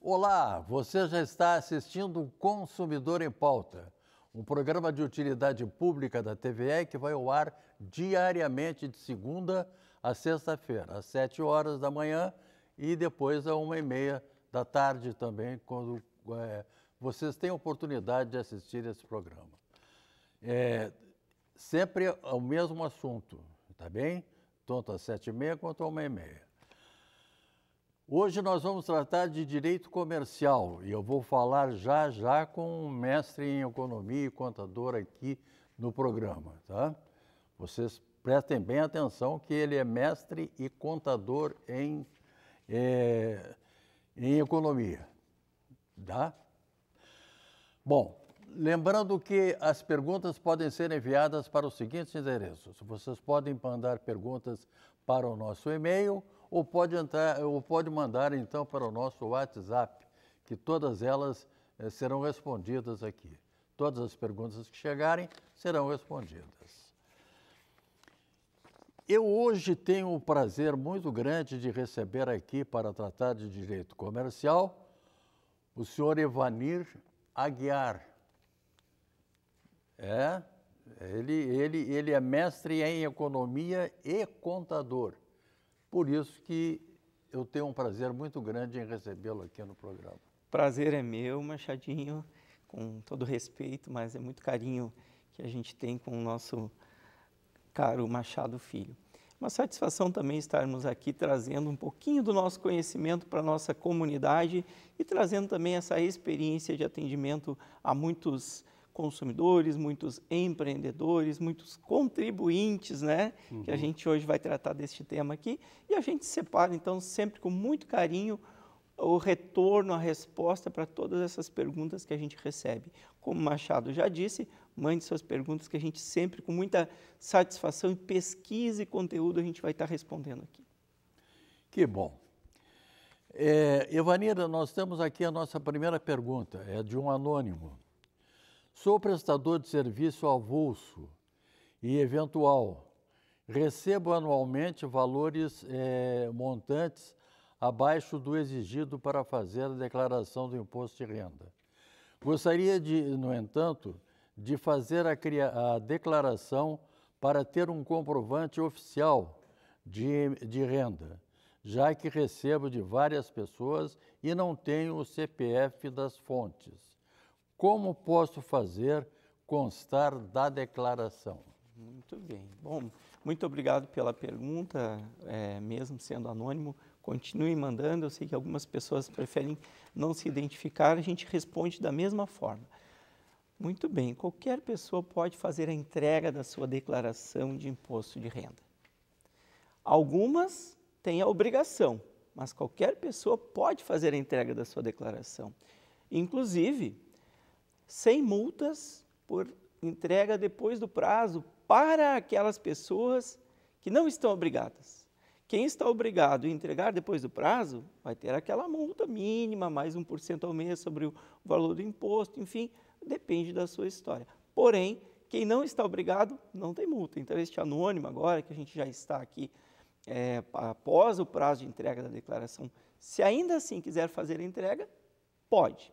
Olá, você já está assistindo o Consumidor em Pauta, um programa de utilidade pública da TVE que vai ao ar diariamente de segunda a sexta-feira, às sete horas da manhã e depois a uma e meia da tarde também, quando é, vocês têm a oportunidade de assistir esse programa. É, sempre é o mesmo assunto, tá bem? Tanto às sete e meia quanto às uma e meia. Hoje nós vamos tratar de direito comercial e eu vou falar já já com um mestre em economia e contador aqui no programa, tá? Vocês prestem bem atenção que ele é mestre e contador em, é, em economia, tá? Bom, lembrando que as perguntas podem ser enviadas para os seguintes endereços. Vocês podem mandar perguntas para o nosso e-mail ou pode, entrar, ou pode mandar então para o nosso WhatsApp, que todas elas eh, serão respondidas aqui. Todas as perguntas que chegarem serão respondidas. Eu hoje tenho o prazer muito grande de receber aqui para tratar de direito comercial o senhor Evanir Aguiar. É, ele, ele, ele é mestre em economia e contador. Por isso que eu tenho um prazer muito grande em recebê-lo aqui no programa. Prazer é meu, Machadinho, com todo respeito, mas é muito carinho que a gente tem com o nosso caro Machado Filho. Uma satisfação também estarmos aqui trazendo um pouquinho do nosso conhecimento para a nossa comunidade e trazendo também essa experiência de atendimento a muitos consumidores, muitos empreendedores, muitos contribuintes, né? Uhum. Que a uhum. gente hoje vai tratar deste tema aqui. E a gente separa, então, sempre com muito carinho, o retorno, a resposta para todas essas perguntas que a gente recebe. Como Machado já disse, mande suas perguntas que a gente sempre, com muita satisfação e pesquisa e conteúdo, a gente vai estar respondendo aqui. Que bom. É, Evanira, nós temos aqui a nossa primeira pergunta, é de um anônimo. Sou prestador de serviço avulso e eventual. Recebo anualmente valores é, montantes abaixo do exigido para fazer a declaração do imposto de renda. Gostaria de, no entanto, de fazer a, a declaração para ter um comprovante oficial de, de renda, já que recebo de várias pessoas e não tenho o CPF das fontes como posso fazer constar da declaração? Muito bem. Bom, muito obrigado pela pergunta, é, mesmo sendo anônimo. Continue mandando, eu sei que algumas pessoas preferem não se identificar, a gente responde da mesma forma. Muito bem, qualquer pessoa pode fazer a entrega da sua declaração de imposto de renda. Algumas têm a obrigação, mas qualquer pessoa pode fazer a entrega da sua declaração, inclusive sem multas por entrega depois do prazo para aquelas pessoas que não estão obrigadas. Quem está obrigado a entregar depois do prazo vai ter aquela multa mínima, mais 1% ao mês sobre o valor do imposto, enfim, depende da sua história. Porém, quem não está obrigado não tem multa. Então, este anônimo, agora que a gente já está aqui é, após o prazo de entrega da declaração, se ainda assim quiser fazer a entrega, pode.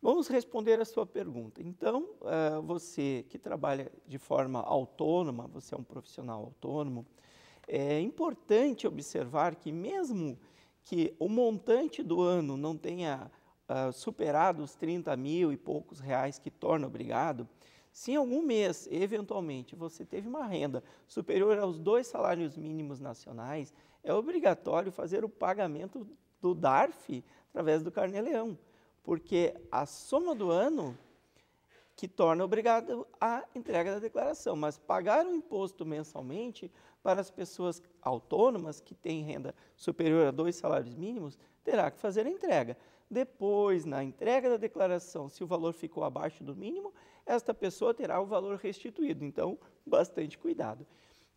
Vamos responder a sua pergunta. Então, eh, você que trabalha de forma autônoma, você é um profissional autônomo, é importante observar que, mesmo que o montante do ano não tenha uh, superado os 30 mil e poucos reais que torna obrigado, se em algum mês, eventualmente, você teve uma renda superior aos dois salários mínimos nacionais, é obrigatório fazer o pagamento do DARF através do Carneleão, porque a soma do ano que torna obrigado a entrega da declaração, mas pagar o imposto mensalmente para as pessoas autônomas que têm renda superior a dois salários mínimos terá que fazer a entrega. Depois, na entrega da declaração, se o valor ficou abaixo do mínimo, esta pessoa terá o valor restituído. Então, bastante cuidado.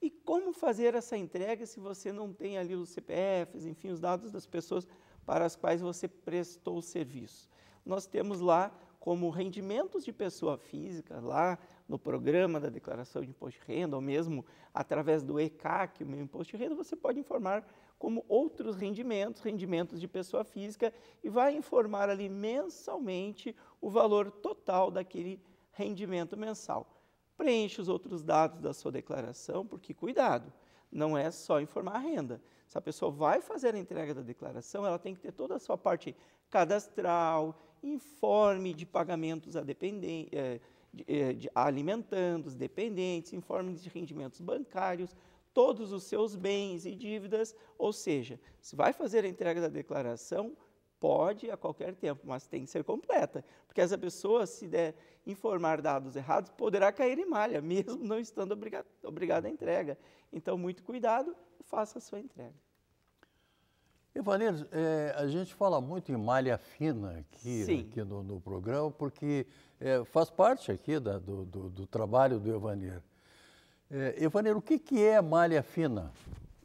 E como fazer essa entrega se você não tem ali os CPFs, enfim, os dados das pessoas para as quais você prestou o serviço? Nós temos lá como rendimentos de pessoa física lá no programa da declaração de imposto de renda, ou mesmo através do ECAC, o meu imposto de renda, você pode informar como outros rendimentos, rendimentos de pessoa física, e vai informar ali mensalmente o valor total daquele rendimento mensal. preencha os outros dados da sua declaração, porque cuidado, não é só informar a renda. Se a pessoa vai fazer a entrega da declaração, ela tem que ter toda a sua parte cadastral, informe de pagamentos a, dependen eh, de, eh, de alimentandos, dependentes, informe de rendimentos bancários, todos os seus bens e dívidas, ou seja, se vai fazer a entrega da declaração, pode a qualquer tempo, mas tem que ser completa, porque essa pessoa, se der informar dados errados, poderá cair em malha, mesmo não estando obriga obrigada à entrega. Então, muito cuidado, faça a sua entrega. Ivanir, é, a gente fala muito em malha fina aqui, aqui no, no, programa, porque é, faz parte aqui da, do, do, do, trabalho do Ivanir. É, o que, que é malha fina?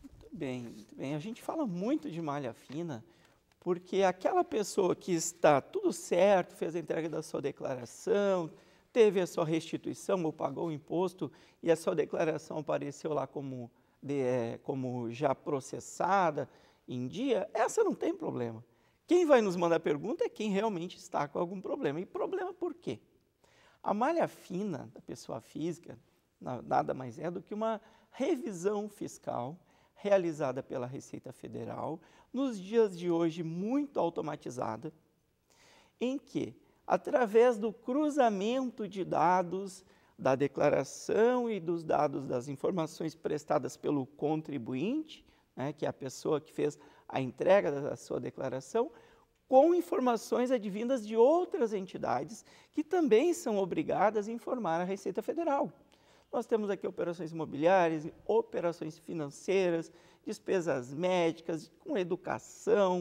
Muito bem, muito bem. A gente fala muito de malha fina porque aquela pessoa que está tudo certo, fez a entrega da sua declaração, teve a sua restituição ou pagou o imposto e a sua declaração apareceu lá como, de, é, como já processada, em dia, essa não tem problema. Quem vai nos mandar pergunta é quem realmente está com algum problema. E problema por quê? A malha fina da pessoa física nada mais é do que uma revisão fiscal realizada pela Receita Federal, nos dias de hoje muito automatizada, em que, através do cruzamento de dados da declaração e dos dados das informações prestadas pelo contribuinte, né, que é a pessoa que fez a entrega da sua declaração, com informações advindas de outras entidades que também são obrigadas a informar a Receita Federal. Nós temos aqui operações imobiliárias, operações financeiras, despesas médicas, com educação.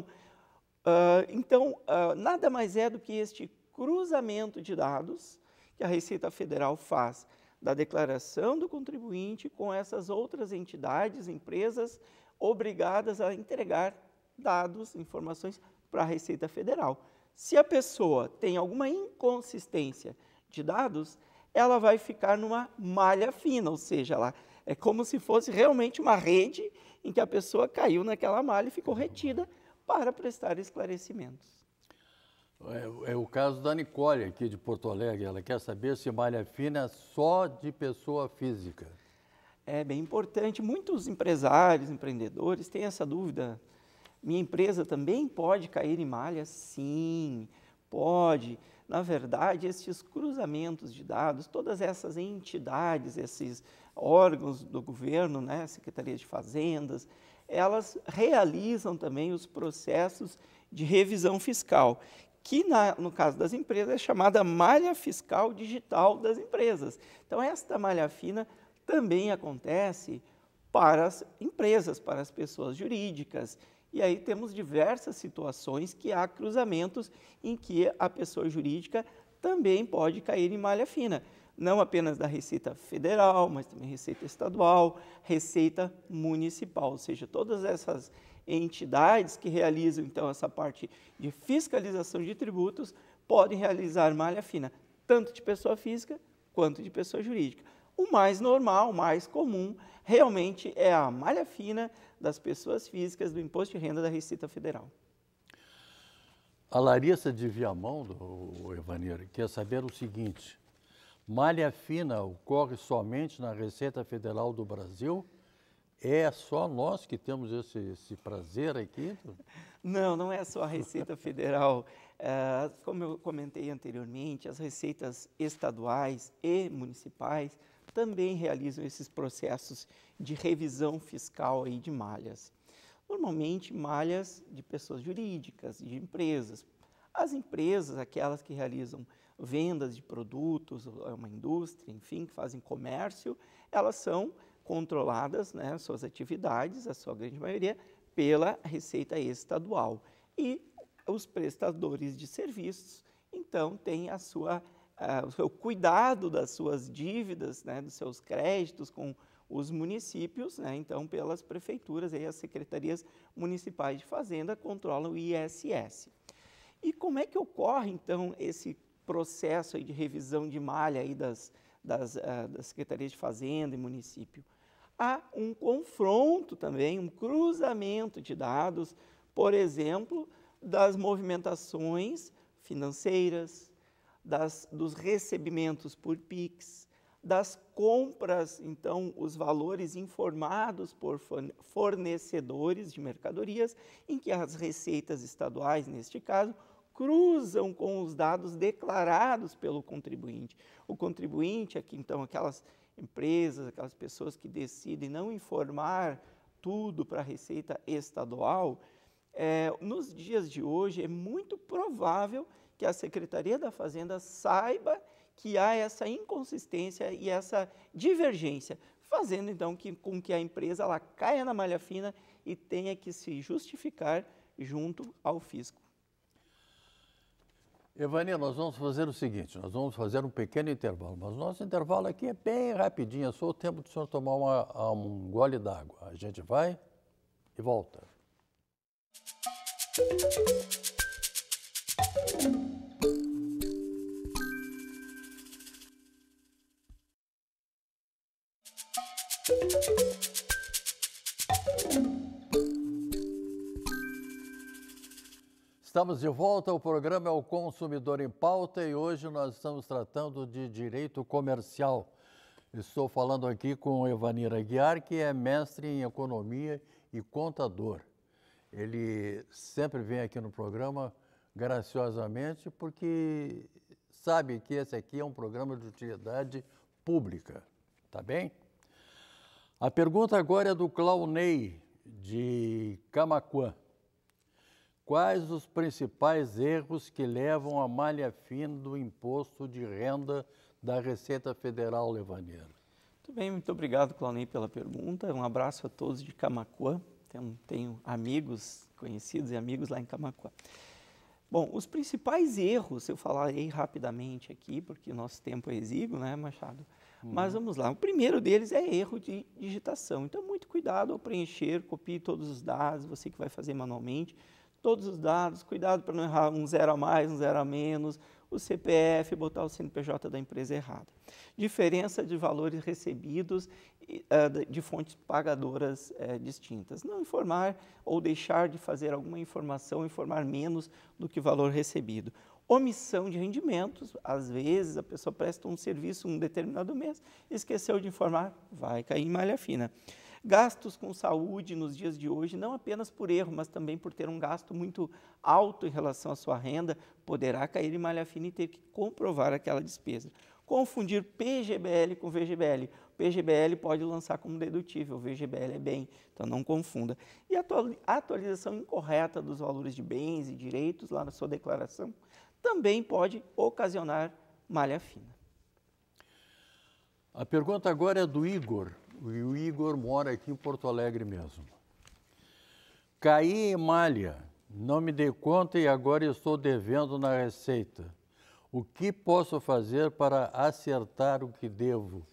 Uh, então, uh, nada mais é do que este cruzamento de dados que a Receita Federal faz da declaração do contribuinte com essas outras entidades, empresas, obrigadas a entregar dados, informações para a Receita Federal. Se a pessoa tem alguma inconsistência de dados, ela vai ficar numa malha fina, ou seja, ela é como se fosse realmente uma rede em que a pessoa caiu naquela malha e ficou retida para prestar esclarecimentos. É, é, o caso da Nicole aqui de Porto Alegre. Ela quer saber se malha fina é só de pessoa física é bem importante. Muitos empresários, empreendedores têm essa dúvida. Minha empresa também pode cair em malha? Sim, pode. Na verdade, esses cruzamentos de dados, todas essas entidades, esses órgãos do governo, né, Secretaria de Fazendas, elas realizam também os processos de revisão fiscal, que na, no caso das empresas é chamada malha fiscal digital das empresas. Então, esta malha fina também acontece para as empresas, para as pessoas jurídicas. E aí temos diversas situações que há cruzamentos em que a pessoa jurídica também pode cair em malha fina, não apenas da Receita Federal, mas também Receita Estadual, Receita Municipal, ou seja, todas essas entidades que realizam então essa parte de fiscalização de tributos podem realizar malha fina, tanto de pessoa física quanto de pessoa jurídica. O mais normal, o mais comum, realmente é a malha fina das pessoas físicas do imposto de renda da Receita Federal. A Larissa de Viamão, do Evaneiro, quer saber o seguinte: malha fina ocorre somente na Receita Federal do Brasil? É só nós que temos esse, esse prazer aqui? Não, não é só a Receita Federal. É, como eu comentei anteriormente, as receitas estaduais e municipais também realizam esses processos de revisão fiscal aí de malhas. Normalmente, malhas de pessoas jurídicas, de empresas. As empresas, aquelas que realizam vendas de produtos, é uma indústria, enfim, que fazem comércio, elas são controladas, né, suas atividades, a sua grande maioria, pela Receita Estadual. E os prestadores de serviços, então, têm a sua ah, o seu cuidado das suas dívidas, né, dos seus créditos com os municípios, né, então pelas prefeituras e as secretarias municipais de fazenda controlam o ISS. E como é que ocorre então esse processo de revisão de malha aí das, das, ah, das secretarias de fazenda e município? Há um confronto também, um cruzamento de dados, por exemplo, das movimentações financeiras, das, dos recebimentos por PIX, das compras, então, os valores informados por fornecedores de mercadorias, em que as receitas estaduais, neste caso, cruzam com os dados declarados pelo contribuinte. O contribuinte, aqui é então, aquelas empresas, aquelas pessoas que decidem não informar tudo para a Receita Estadual, é, nos dias de hoje é muito provável que que a Secretaria da Fazenda saiba que há essa inconsistência e essa divergência, fazendo então que, com que a empresa ela caia na malha fina e tenha que se justificar junto ao fisco. Evani, nós vamos fazer o seguinte, nós vamos fazer um pequeno intervalo, mas nosso intervalo aqui é bem rapidinho, é só o tempo do senhor tomar uma, um gole d'água. A gente vai e volta. Música Estamos de volta, o programa é o Consumidor em Pauta e hoje nós estamos tratando de direito comercial. Estou falando aqui com Evanir Aguiar, que é mestre em economia e contador. Ele sempre vem aqui no programa graciosamente porque sabe que esse aqui é um programa de utilidade pública, tá bem? A pergunta agora é do Clauney, de Camacuã. Quais os principais erros que levam à malha fina do imposto de renda da Receita Federal, Levaneira? Muito bem, muito obrigado, Clauney, pela pergunta. Um abraço a todos de Camacuã. Tenho, tenho amigos, conhecidos e amigos lá em Camacuã. Bom, os principais erros, eu falarei rapidamente aqui, porque nosso tempo é exíguo, né, Machado? Mas uhum. vamos lá, o primeiro deles é erro de digitação. Então, muito cuidado ao preencher, copie todos os dados, você que vai fazer manualmente, todos os dados, cuidado para não errar um zero a mais, um zero a menos, o CPF, botar o CNPJ da empresa errada. Diferença de valores recebidos eh, de fontes pagadoras eh, distintas. Não informar ou deixar de fazer alguma informação, informar menos do que valor recebido omissão de rendimentos. Às vezes, a pessoa presta um serviço um determinado mês, esqueceu de informar, vai cair em malha fina. Gastos com saúde nos dias de hoje, não apenas por erro, mas também por ter um gasto muito alto em relação à sua renda, poderá cair em malha fina e ter que comprovar aquela despesa. Confundir PGBL com VGBL. PGBL pode lançar como dedutível, VGBL é bem, então não confunda. E a atualização incorreta dos valores de bens e direitos lá na sua declaração também pode ocasionar malha fina. A pergunta agora é do Igor. O Igor mora aqui em Porto Alegre mesmo. Caí em malha, não me dei conta e agora estou devendo na receita. O que posso fazer para acertar o que devo?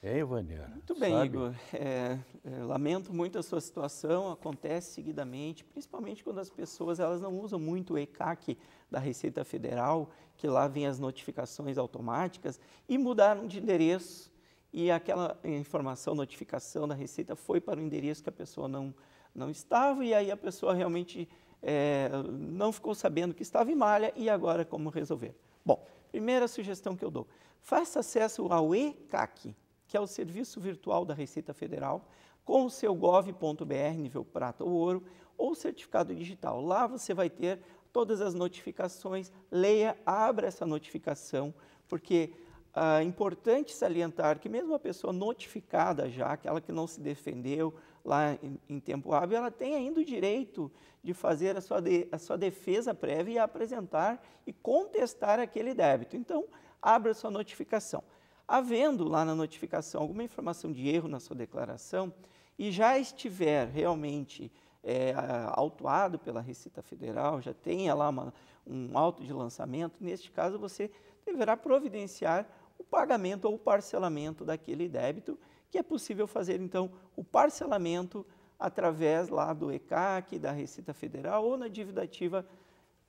Hein, é, Vanira? Muito bem, Sabe? Igor. É, é, lamento muito a sua situação, acontece seguidamente, principalmente quando as pessoas elas não usam muito o ECAC da Receita Federal, que lá vem as notificações automáticas, e mudaram de endereço e aquela informação, notificação da Receita foi para o endereço que a pessoa não, não estava e aí a pessoa realmente é, não ficou sabendo que estava em malha e agora como resolver? Bom, primeira sugestão que eu dou, faça acesso ao ECAC, que é o Serviço Virtual da Receita Federal, com o seu gov.br, nível prata ou ouro, ou certificado digital. Lá você vai ter todas as notificações, leia, abra essa notificação, porque ah, é importante salientar que mesmo a pessoa notificada já, aquela que não se defendeu lá em, em tempo hábil, ela tem ainda o direito de fazer a sua, de, a sua defesa prévia e apresentar e contestar aquele débito. Então, abra sua notificação. Havendo lá na notificação alguma informação de erro na sua declaração e já estiver realmente é, autuado pela Receita Federal, já tenha lá uma, um auto de lançamento, neste caso você deverá providenciar o pagamento ou o parcelamento daquele débito, que é possível fazer então o parcelamento através lá do ECAC, da Receita Federal ou na dívida ativa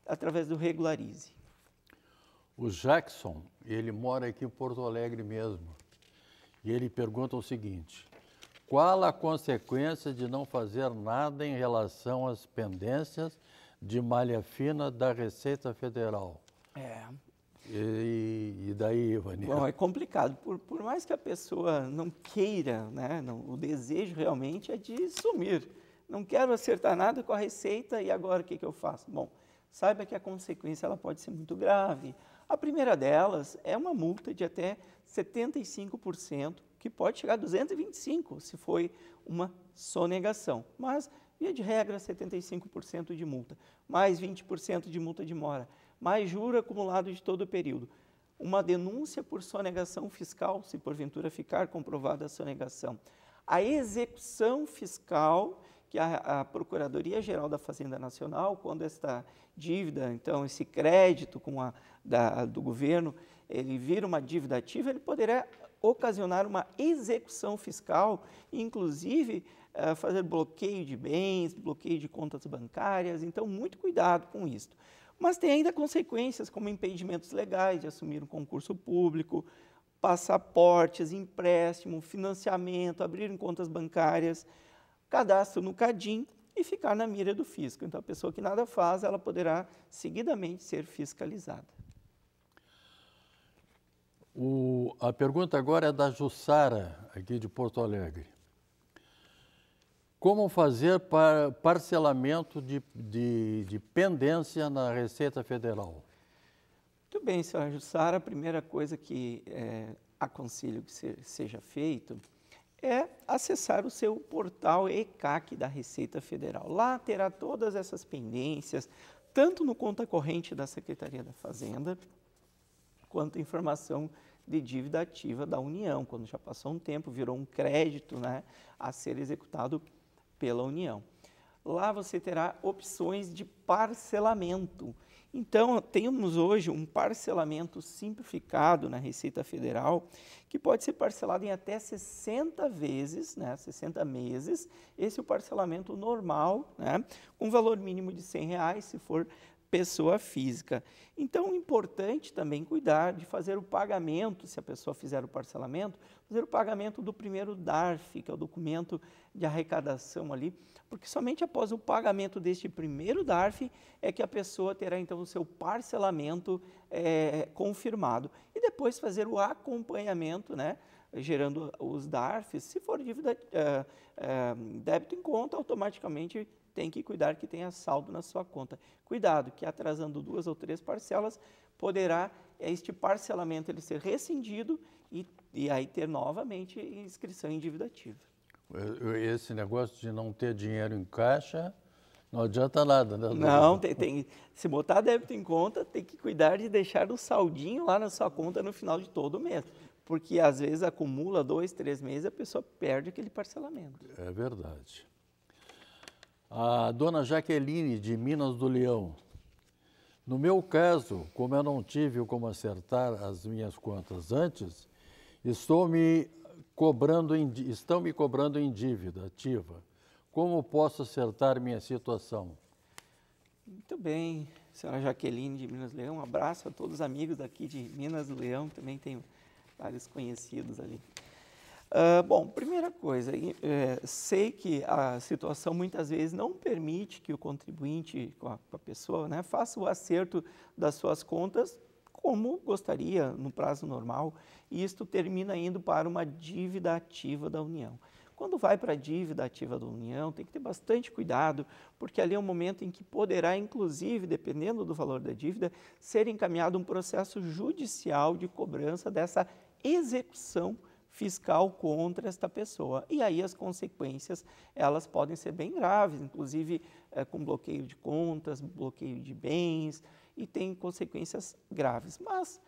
através do Regularize o Jackson, ele mora aqui em Porto Alegre mesmo. E ele pergunta o seguinte: qual a consequência de não fazer nada em relação às pendências de malha fina da Receita Federal? É. E, e daí, Ivani? Bom, é complicado. Por, por, mais que a pessoa não queira, né, não, o desejo realmente é de sumir. Não quero acertar nada com a receita e agora o que, que eu faço? Bom, saiba que a consequência ela pode ser muito grave. A primeira delas é uma multa de até 75%, que pode chegar a 225% se foi uma sonegação. Mas, via de regra, 75% de multa, mais 20% de multa de mora, mais juro acumulado de todo o período. Uma denúncia por sonegação fiscal, se porventura ficar comprovada a sonegação. A execução fiscal que a, a Procuradoria-Geral da Fazenda Nacional, quando esta dívida, então esse crédito com a, da, do governo, ele vira uma dívida ativa, ele poderá ocasionar uma execução fiscal, inclusive uh, fazer bloqueio de bens, bloqueio de contas bancárias, então muito cuidado com isso. Mas tem ainda consequências como impedimentos legais de assumir um concurso público, passaportes, empréstimo, financiamento, abrir contas bancárias, cadastro no CADIM e ficar na mira do fisco. Então, a pessoa que nada faz, ela poderá seguidamente ser fiscalizada. O, a pergunta agora é da Jussara, aqui de Porto Alegre. Como fazer para parcelamento de, de, de pendência na Receita Federal? Muito bem, senhora Jussara. A primeira coisa que é, aconselho que se, seja feito é acessar o seu portal ECAC da Receita Federal. Lá terá todas essas pendências, tanto no conta corrente da Secretaria da Fazenda, quanto informação de dívida ativa da União, quando já passou um tempo, virou um crédito né, a ser executado pela União. Lá você terá opções de parcelamento. Então, temos hoje um parcelamento simplificado na Receita Federal, que pode ser parcelado em até 60 vezes, né, 60 meses. Esse é o parcelamento normal, né, com valor mínimo de R$ reais, se for pessoa física. Então, é importante também cuidar de fazer o pagamento, se a pessoa fizer o parcelamento, fazer o pagamento do primeiro DARF, que é o documento de arrecadação ali, porque somente após o pagamento deste primeiro DARF é que a pessoa terá então o seu parcelamento é, confirmado. E depois fazer o acompanhamento, né? gerando os DARFs, se for dívida, eh, eh, débito em conta, automaticamente tem que cuidar que tenha saldo na sua conta. Cuidado, que atrasando duas ou três parcelas, poderá eh, este parcelamento ele ser rescindido e, e aí ter novamente inscrição em dívida ativa. Esse negócio de não ter dinheiro em caixa não adianta nada, né? Não, tem, tem, se botar débito em conta, tem que cuidar de deixar o saldinho lá na sua conta no final de todo mês porque às vezes acumula dois, três meses a pessoa perde aquele parcelamento. É verdade. A dona Jaqueline, de Minas do Leão. No meu caso, como eu não tive como acertar as minhas contas antes, estou me cobrando em, estão me cobrando em dívida ativa. Como posso acertar minha situação? Muito bem, senhora Jaqueline de Minas Leão, um abraço a todos os amigos aqui de Minas do Leão, também tenho vários conhecidos ali. Ah, bom, primeira coisa, é, sei que a situação muitas vezes não permite que o contribuinte, com a, com a pessoa, né, faça o acerto das suas contas como gostaria, no prazo normal, e isto termina indo para uma dívida ativa da União. Quando vai para a dívida ativa da União, tem que ter bastante cuidado, porque ali é um momento em que poderá, inclusive, dependendo do valor da dívida, ser encaminhado um processo judicial de cobrança dessa execução fiscal contra esta pessoa. E aí as consequências, elas podem ser bem graves, inclusive é, com bloqueio de contas, bloqueio de bens, e tem consequências graves. Mas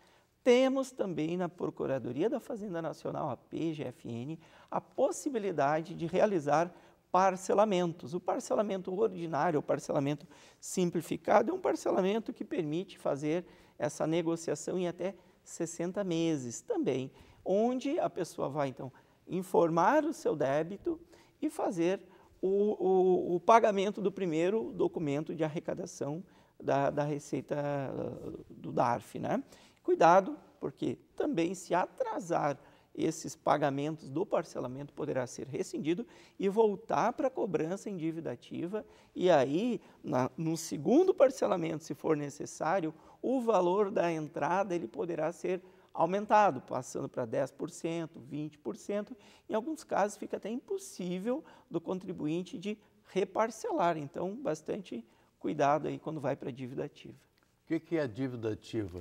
temos também na Procuradoria da Fazenda Nacional, a PGFN, a possibilidade de realizar parcelamentos. O parcelamento ordinário, o parcelamento simplificado, é um parcelamento que permite fazer essa negociação em até 60 meses também onde a pessoa vai então informar o seu débito e fazer o, o, o pagamento do primeiro documento de arrecadação da, da receita ah, do DARF. Né? Cuidado, porque também se atrasar esses pagamentos do parcelamento poderá ser rescindido e voltar para a cobrança em dívida ativa e aí na, no segundo parcelamento, se for necessário, o valor da entrada ele poderá ser aumentado, passando para 10%, 20%. Em alguns casos, fica até impossível do contribuinte de reparcelar. Então, bastante cuidado aí quando vai para a dívida ativa. O que, que, é a dívida ativa?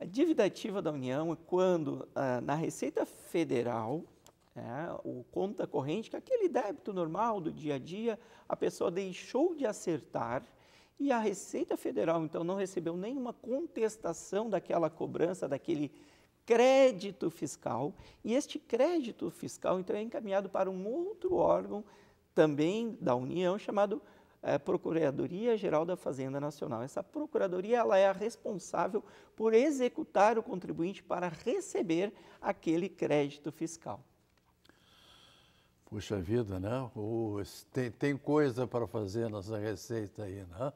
A dívida ativa da União é quando, ah, na Receita Federal, é, o conta corrente, que é aquele débito normal do dia a dia, a pessoa deixou de acertar e a Receita Federal, então, não recebeu nenhuma contestação daquela cobrança, daquele crédito fiscal. E este crédito fiscal, então, é encaminhado para um outro órgão também da União, chamado é, Procuradoria Geral da Fazenda Nacional. Essa procuradoria ela é a responsável por executar o contribuinte para receber aquele crédito fiscal. Puxa vida, né? tem, tem coisa para fazer nessa receita aí, né?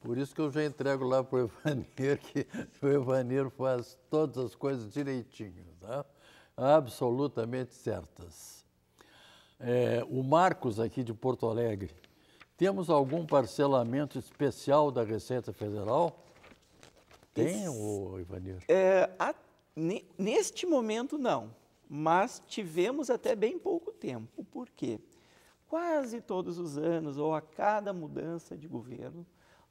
Por isso que eu já entrego lá para o Evanir, que o Evanir faz todas as coisas direitinho, tá? absolutamente certas. É, o Marcos, aqui de Porto Alegre, temos algum parcelamento especial da Receita Federal? Tem, o Ivanir? É, a, neste momento, não. Mas tivemos até bem pouco tempo. Por quê? Quase todos os anos, ou a cada mudança de governo,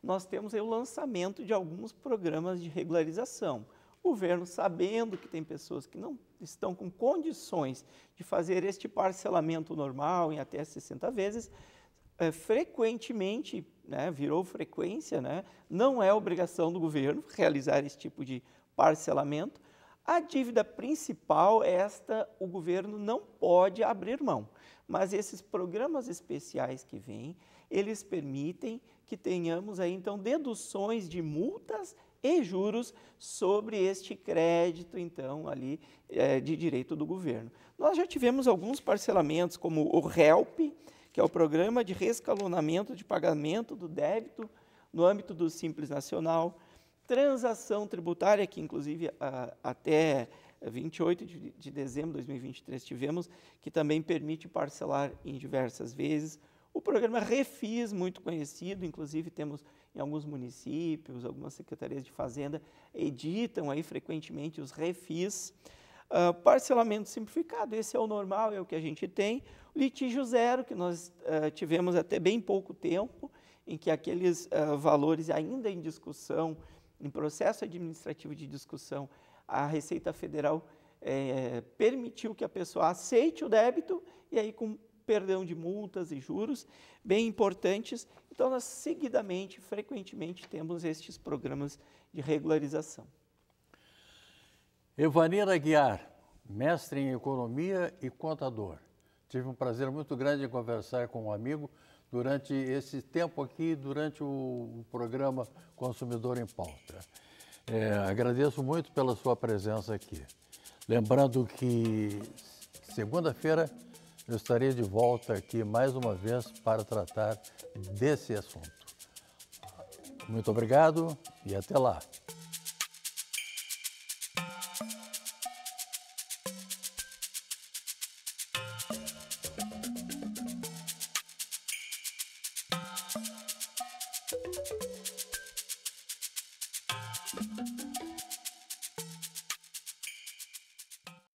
nós temos o lançamento de alguns programas de regularização. O governo, sabendo que tem pessoas que não estão com condições de fazer este parcelamento normal em até 60 vezes, é, frequentemente, né, virou frequência, né, não é obrigação do governo realizar esse tipo de parcelamento. A dívida principal, é esta o governo não pode abrir mão, mas esses programas especiais que vêm, eles permitem que tenhamos aí então deduções de multas e juros sobre este crédito, então, ali é, de direito do governo. Nós já tivemos alguns parcelamentos, como o RELP, que é o Programa de Rescalonamento de Pagamento do Débito no âmbito do Simples Nacional, transação tributária, que inclusive a, até 28 de, de dezembro de 2023 tivemos, que também permite parcelar em diversas vezes, o programa Refis, muito conhecido, inclusive temos em alguns municípios, algumas secretarias de fazenda editam aí frequentemente os refis. Uh, parcelamento simplificado, esse é o normal, é o que a gente tem. Litígio zero, que nós uh, tivemos até bem pouco tempo, em que aqueles uh, valores ainda em discussão, em processo administrativo de discussão, a Receita Federal eh, permitiu que a pessoa aceite o débito e aí com perdão de multas e juros, bem importantes. Então, nós seguidamente, frequentemente, temos estes programas de regularização. Evanira Aguiar, mestre em economia e contador. Tive um prazer muito grande em conversar com um amigo durante esse tempo aqui, durante o programa Consumidor em Pauta. É, agradeço muito pela sua presença aqui. Lembrando que segunda-feira eu estarei de volta aqui mais uma vez para tratar desse assunto. Muito obrigado e até lá.